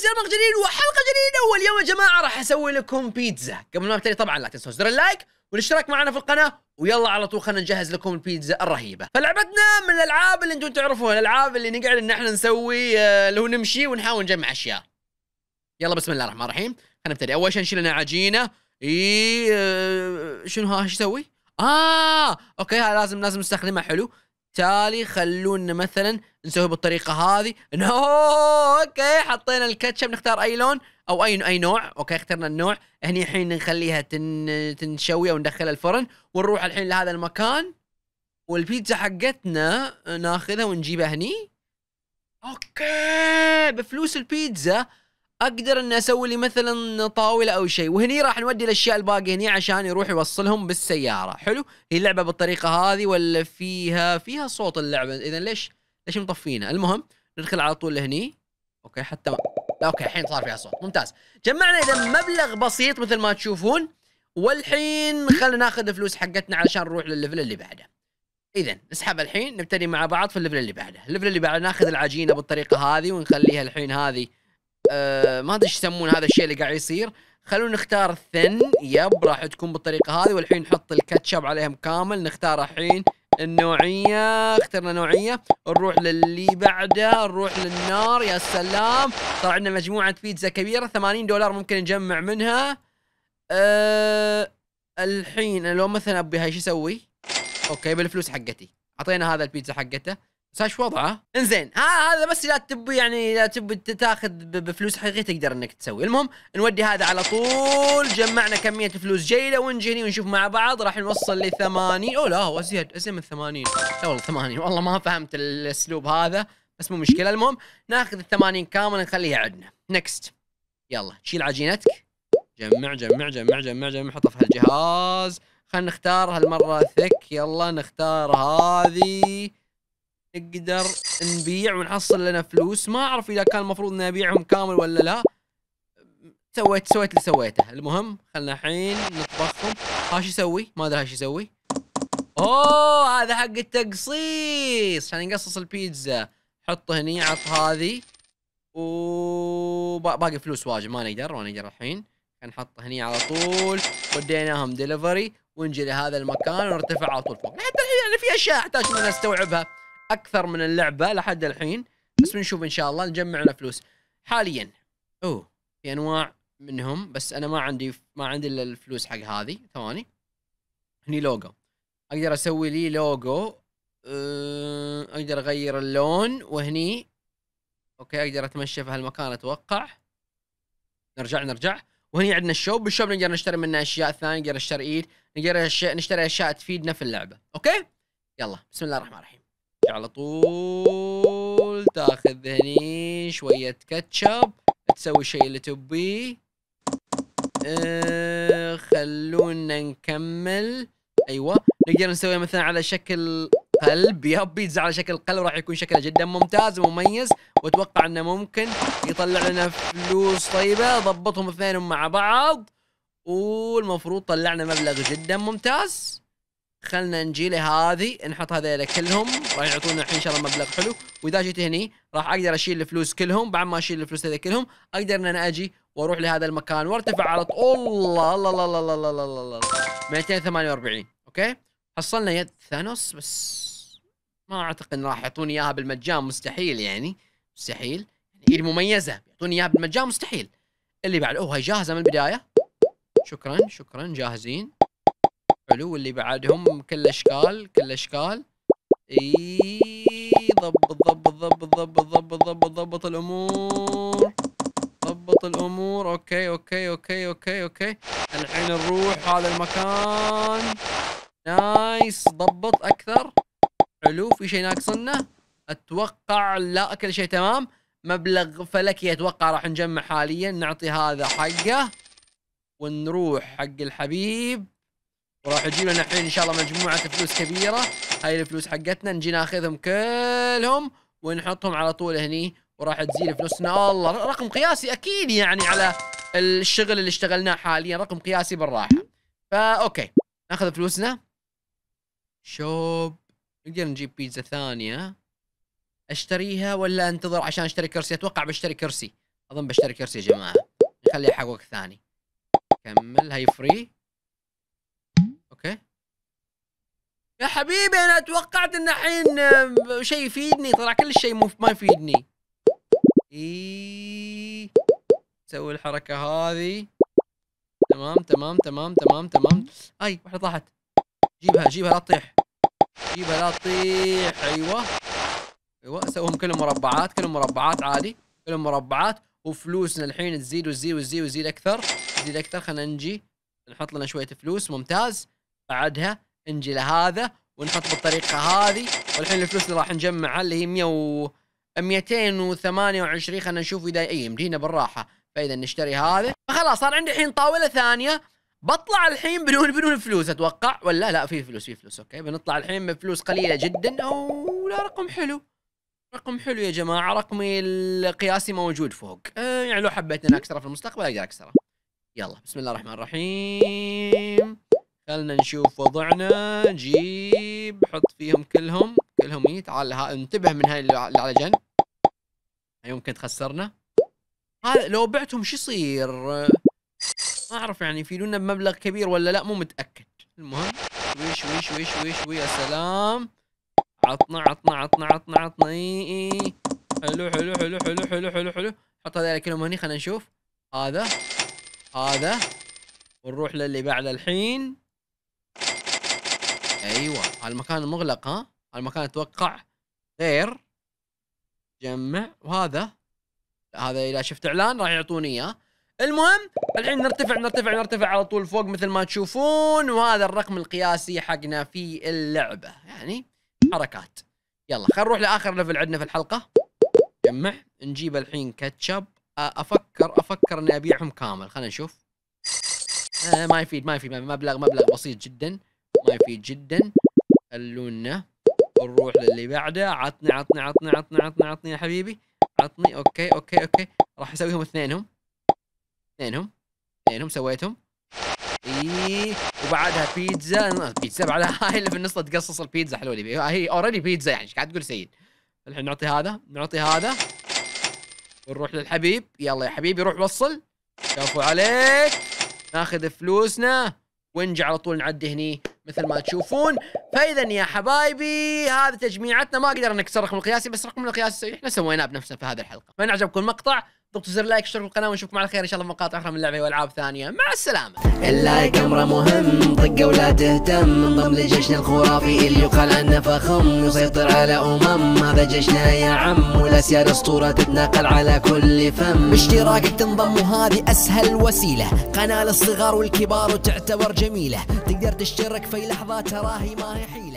الناس يلا جديد وحلقه جديده واليوم يا جماعه راح اسوي لكم بيتزا قبل ما أبتدي طبعا لا تنسوا زر اللايك والاشتراك معنا في القناه ويلا على طول خلينا نجهز لكم البيتزا الرهيبه فلعبتنا من الالعاب اللي انتم تعرفوها الالعاب اللي نقعد ان احنا نسوي آه، اللي هو نمشي ونحاول نجمع اشياء يلا بسم الله الرحمن الرحيم خلينا نبتدي اول شيء نشيل لنا عجينه اي آه، شنو ها ايش اسوي اه اوكي لازم لازم نستخدمها حلو بالتالي خلونا مثلا نسوي بالطريقه هذه نو اوكي حطينا الكاتشب نختار اي لون او اي اي نوع اوكي اخترنا النوع هني الحين نخليها تن... تنشوي او ندخلها الفرن ونروح الحين لهذا المكان والبيتزا حقتنا ناخذها ونجيبها هني اوكي بفلوس البيتزا اقدر اني اسوي لي مثلا طاوله او شيء وهني راح نودي الاشياء الباقيه هني عشان يروح يوصلهم بالسياره حلو هي اللعبه بالطريقه هذه ولا فيها فيها صوت اللعبه اذا ليش ليش مطفينا المهم ندخل على طول لهني اوكي حتى لا اوكي الحين صار فيها صوت ممتاز جمعنا اذا مبلغ بسيط مثل ما تشوفون والحين خلينا ناخذ فلوس حقتنا علشان نروح للليفل اللي بعده اذا نسحب الحين نبتدي مع بعض في الليفل اللي بعده الليفل اللي بعده ناخذ العجينه بالطريقه هذه ونخليها الحين هذه آه، ما ادري ايش يسمون هذا الشيء اللي قاعد يصير خلونا نختار الثن يب راح تكون بالطريقه هذه والحين نحط الكاتشب عليهم كامل نختار الحين النوعيه اخترنا نوعيه نروح للي بعده نروح للنار يا سلام صار عندنا مجموعه بيتزا كبيره 80 دولار ممكن نجمع منها أه الحين لو مثلا ابي شو اسوي اوكي بالفلوس حقتي اعطينا هذا البيتزا حقته ساش وضعه انزين ها هذا بس اذا تبي يعني اذا تبي تاخذ بفلوس حقيقيه تقدر انك تسوي المهم نودي هذا على طول جمعنا كميه فلوس جيده ونجي هنا ونشوف مع بعض راح نوصل ل 80 او لا هو ازيد ازيد من 80 لا والله 80 والله ما فهمت الاسلوب هذا بس مو مشكله المهم ناخذ ال 80 كامل نخليها عندنا نكست يلا شيل عجينتك جمع جمع جمع جمع جمع حطها في هالجهاز خلينا نختار هالمره ثك يلا نختار هذه نقدر نبيع ونحصل لنا فلوس ما اعرف اذا كان المفروض اني ابيعهم كامل ولا لا سويت سويت اللي سويته المهم خلنا الحين نطبخهم هاش يسوي ما ادري هاش يسوي اوه هذا حق التقصيص عشان نقصص البيتزا حطه هني عط هذه وباقي فلوس واجد ما نقدر ما نقدر الحين نحط هني على طول وديناهم دليفري ونجي لهذا المكان ونرتفع على طول فوق حتى الحين يعني في اشياء احتاج ان استوعبها اكثر من اللعبه لحد الحين بس بنشوف ان شاء الله نجمع له فلوس حاليا اوه في انواع منهم بس انا ما عندي ما عندي الا الفلوس حق هذه ثواني هني لوجو اقدر اسوي لي لوجو أه، اقدر اغير اللون وهني اوكي اقدر اتمشى في هالمكان اتوقع نرجع نرجع وهني عندنا الشوب بالشوب نقدر نشتري منه اشياء ثانيه نقدر نشتري ايد نقدر نشتري اشياء تفيدنا في اللعبه اوكي يلا بسم الله الرحمن الرحيم على طول تاخذ هني شوية كاتشب تسوي الشيء اللي تبيه آه، خلونا نكمل ايوه نقدر نسويها مثلا على شكل قلب يا بيتزا على شكل قلب راح يكون شكله جدا ممتاز ومميز واتوقع انه ممكن يطلع لنا فلوس طيبه ضبطهم اثنينهم مع بعض والمفروض طلعنا مبلغ جدا ممتاز خلنا نجي هذه نحط هذيلا كلهم راح يعطونا الحين ان شاء الله مبلغ حلو واذا جيت هني راح اقدر اشيل الفلوس كلهم بعد ما اشيل الفلوس هذي كلهم اقدر ان انا اجي واروح لهذا المكان وارتفع على طول الله الله الله الله الله الله الله, الله. 248 اوكي حصلنا يد ثانوس بس ما اعتقد ان راح يعطوني اياها بالمجان مستحيل يعني مستحيل يعني ايد مميزه يعطوني اياها بالمجان مستحيل اللي بعد اوه هي جاهزه من البدايه شكرا شكرا جاهزين حلو واللي بعدهم كل اشكال كل اشكال ضبط ضبط ضبط ضبط ضبط ضبط ضبط الامور ضبط الامور اوكي اوكي اوكي اوكي اوكي الحين نروح هذا المكان نايس ضبط اكثر حلو في شيء ناقصنا اتوقع لا كل شيء تمام مبلغ فلكي اتوقع راح نجمع حاليا نعطي هذا حقه ونروح حق الحبيب وراح يجي لنا الحين ان شاء الله مجموعه فلوس كبيره هاي الفلوس حقتنا نجي ناخذهم كلهم ونحطهم على طول هني وراح تزيد فلوسنا الله رقم قياسي اكيد يعني على الشغل اللي اشتغلناه حاليا رقم قياسي بالراحه فا اوكي ناخذ فلوسنا شوب نقدر نجيب بيتزا ثانيه اشتريها ولا انتظر عشان اشتري كرسي اتوقع بشتري كرسي اظن بشتري كرسي يا جماعه نخليها حق وقت ثاني كمل هاي فري يا حبيبي انا توقعت ان الحين آه، شيء يفيدني طلع كل شيء ما يفيدني اي سوي الحركه هذه تمام تمام تمام تمام تمام اي واحده طاحت جيبها جيبها لا تطيح جيبها لا تطيح ايوه ايوه سوهم كلهم مربعات كلهم مربعات عادي كلهم مربعات وفلوسنا الحين تزيد وتزيد وتزيد وتزيد اكثر تزيد اكثر خلينا نجي نحط لنا شويه فلوس ممتاز بعدها انجي لهذا ونحط بالطريقه هذه والحين الفلوس اللي راح نجمعها اللي هي 100 و 228 خلينا نشوف اذا اي يمدينا بالراحه فاذا نشتري هذا فخلاص صار عندي الحين طاوله ثانيه بطلع الحين بدون بدون فلوس اتوقع ولا لا في فلوس في فلوس اوكي بنطلع الحين بفلوس قليله جدا او لا رقم حلو رقم حلو يا جماعه رقمي القياسي موجود فوق أه يعني لو حبيت ان اكسره في المستقبل اقدر اكسره يلا بسم الله الرحمن الرحيم خلنا نشوف وضعنا نجيب حط فيهم كلهم كلهم اي تعال ها انتبه من هاي اللي على جنب هاي تخسرنا هذا لو بعتهم شو يصير ما اعرف يعني يفيدونا بمبلغ كبير ولا لا مو متاكد المهم ويش ويش ويش ويش ويا سلام عطنا عطنا عطنا عطنا عطنا اي اي حلو حلو حلو حلو حلو حلو حلو حط هذول كلهم هني خلينا نشوف هذا هذا ونروح للي بعده الحين ايوه هالمكان مغلق ها هالمكان اتوقع غير جمع وهذا هذا اذا شفت اعلان راح يعطوني اياه المهم الحين نرتفع نرتفع نرتفع على طول فوق مثل ما تشوفون وهذا الرقم القياسي حقنا في اللعبه يعني حركات يلا خلينا نروح لاخر ليفل عندنا في الحلقه جمع نجيب الحين كاتشب افكر افكر اني ابيعهم كامل خلينا نشوف آه ما يفيد ما يفيد مبلغ مبلغ بسيط جدا طيفي جدا خلونا نروح للي بعده عطني عطني عطني عطني عطني عطني يا حبيبي عطني اوكي اوكي اوكي راح اسويهم اثنينهم اثنينهم اثنينهم سويتهم ايه وبعدها بيتزا بيتزا بعدها هاي اللي في النص تقصص البيتزا حلولي هي اوريدي بيتزا يعني ايش قاعد تقول سيد الحين نعطي هذا نعطي هذا ونروح للحبيب يلا يا حبيبي روح وصل شافوا عليك ناخذ فلوسنا ونجي على طول نعدي هني مثل ما تشوفون فاذا يا حبايبي هذا تجميعتنا ما قدرنا نكسر رقم القياسي بس رقم القياسي احنا سويناه بنفسنا في هذه الحلقه فان عجبكم المقطع ضغطوا زر لايك اشتركوا القناه ونشوفكم على خير ان شاء الله مقاطع اخرى من لعبه والعاب ثانيه مع السلامه اللايك امره مهم طقه ولا تهتم انضم لجيشنا الخرافي اللي يقال عنه فخم يسيطر على امم هذا جيشنا يا عم والاسياد اسطوره تتناقل على كل فم باشتراكك تنضم وهذه اسهل وسيله قناه للصغار والكبار وتعتبر جميله تقدر تشترك في لحظه تراهي ما هي حيله